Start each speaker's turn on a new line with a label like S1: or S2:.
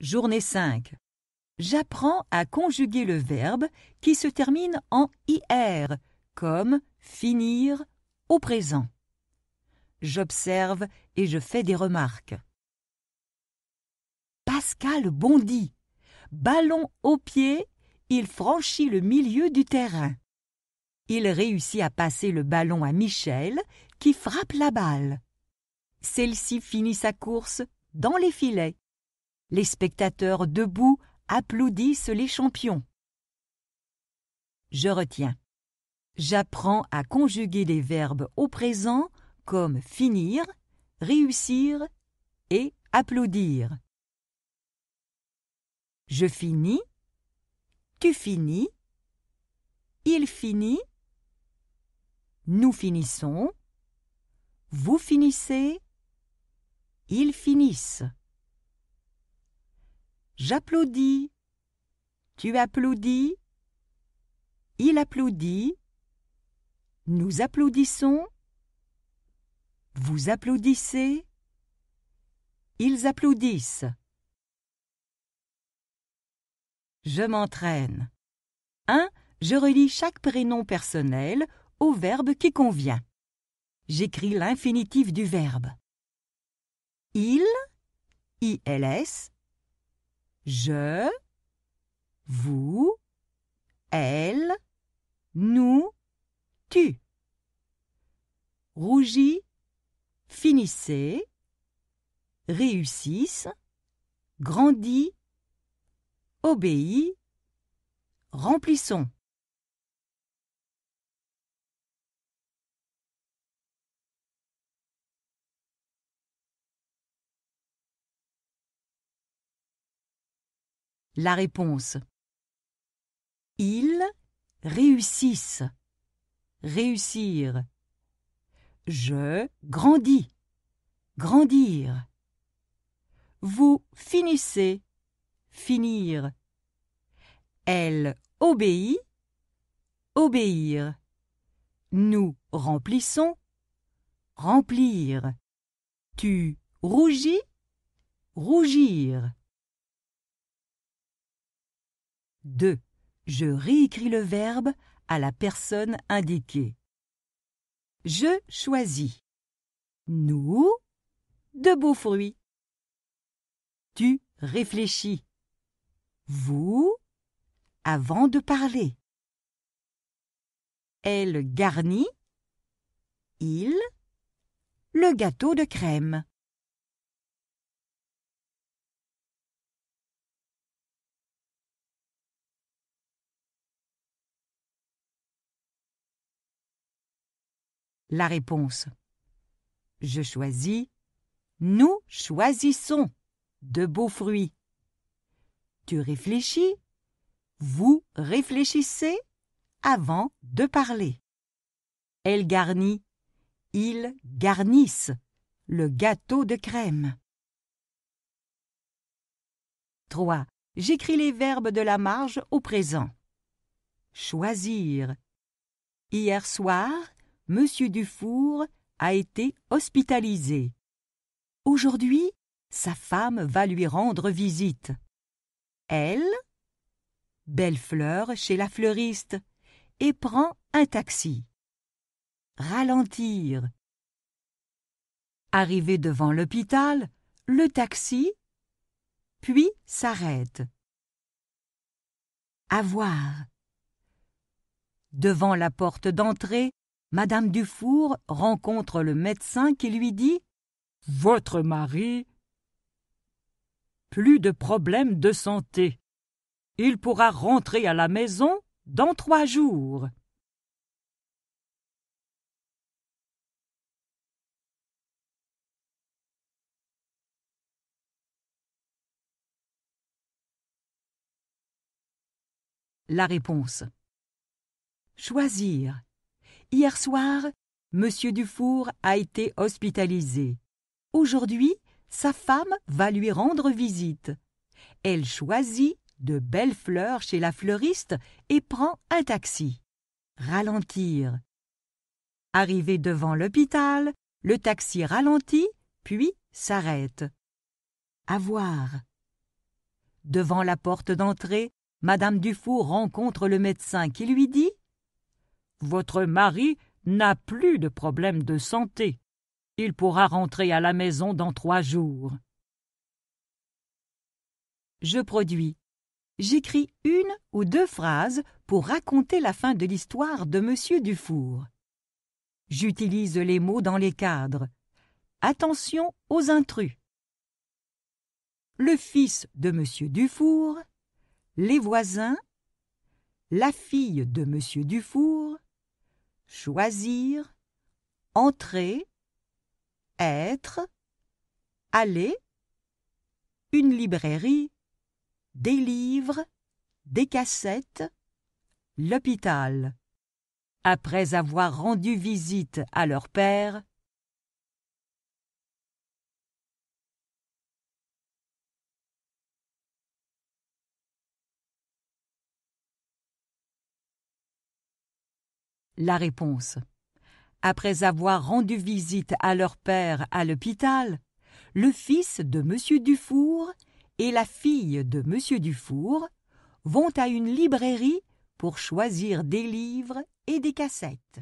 S1: Journée 5. J'apprends à conjuguer le verbe qui se termine en IR, comme finir au présent. J'observe et je fais des remarques. Pascal bondit. Ballon au pied, il franchit le milieu du terrain. Il réussit à passer le ballon à Michel, qui frappe la balle. Celle-ci finit sa course dans les filets. Les spectateurs debout applaudissent les champions. Je retiens. J'apprends à conjuguer les verbes au présent comme finir, réussir et applaudir. Je finis, tu finis, il finit, nous finissons, vous finissez, ils finissent. J'applaudis. Tu applaudis. Il applaudit. Nous applaudissons. Vous applaudissez. Ils applaudissent. Je m'entraîne. 1. Je relis chaque prénom personnel au verbe qui convient. J'écris l'infinitif du verbe. Il, ILS, je, vous, elle, nous, tu. Rougis, finissez, réussisse, grandis, obéis, remplissons. La réponse. Ils réussissent. Réussir. Je grandis. Grandir. Vous finissez. Finir. Elle obéit. Obéir. Nous remplissons. Remplir. Tu rougis. Rougir. 2. Je réécris le verbe à la personne indiquée. Je choisis. Nous, de beaux fruits. Tu réfléchis. Vous, avant de parler. Elle garnit. Il, le gâteau de crème. La réponse Je choisis. Nous choisissons de beaux fruits. Tu réfléchis. Vous réfléchissez avant de parler. Elle garnit. Ils garnissent le gâteau de crème. 3. J'écris les verbes de la marge au présent. Choisir. Hier soir, Monsieur Dufour a été hospitalisé. Aujourd'hui, sa femme va lui rendre visite. Elle belle fleur chez la fleuriste et prend un taxi. Ralentir. Arrivé devant l'hôpital, le taxi, puis s'arrête. Avoir. Devant la porte d'entrée, Madame Dufour rencontre le médecin qui lui dit Votre mari plus de problèmes de santé. Il pourra rentrer à la maison dans trois jours. La réponse Choisir Hier soir, M. Dufour a été hospitalisé. Aujourd'hui, sa femme va lui rendre visite. Elle choisit de belles fleurs chez la fleuriste et prend un taxi. Ralentir. Arrivé devant l'hôpital, le taxi ralentit, puis s'arrête. Avoir. Devant la porte d'entrée, Madame Dufour rencontre le médecin qui lui dit votre mari n'a plus de problème de santé. Il pourra rentrer à la maison dans trois jours. Je produis. J'écris une ou deux phrases pour raconter la fin de l'histoire de M. Dufour. J'utilise les mots dans les cadres. Attention aux intrus. Le fils de M. Dufour, les voisins, la fille de M. Dufour, choisir, entrer, être, aller, une librairie, des livres, des cassettes, l'hôpital. Après avoir rendu visite à leur père, La réponse. Après avoir rendu visite à leur père à l'hôpital, le fils de M. Dufour et la fille de M. Dufour vont à une librairie pour choisir des livres et des cassettes.